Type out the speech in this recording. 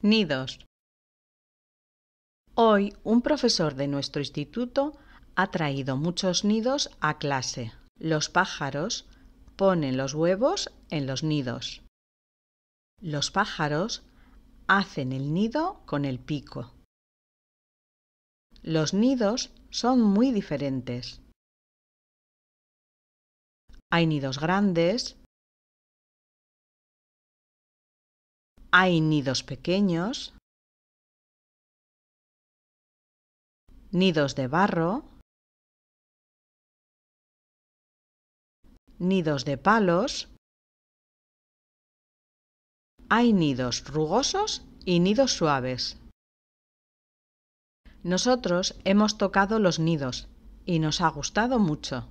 Nidos. Hoy un profesor de nuestro instituto ha traído muchos nidos a clase. Los pájaros ponen los huevos en los nidos. Los pájaros hacen el nido con el pico. Los nidos son muy diferentes. Hay nidos grandes, Hay nidos pequeños, nidos de barro, nidos de palos, hay nidos rugosos y nidos suaves. Nosotros hemos tocado los nidos y nos ha gustado mucho.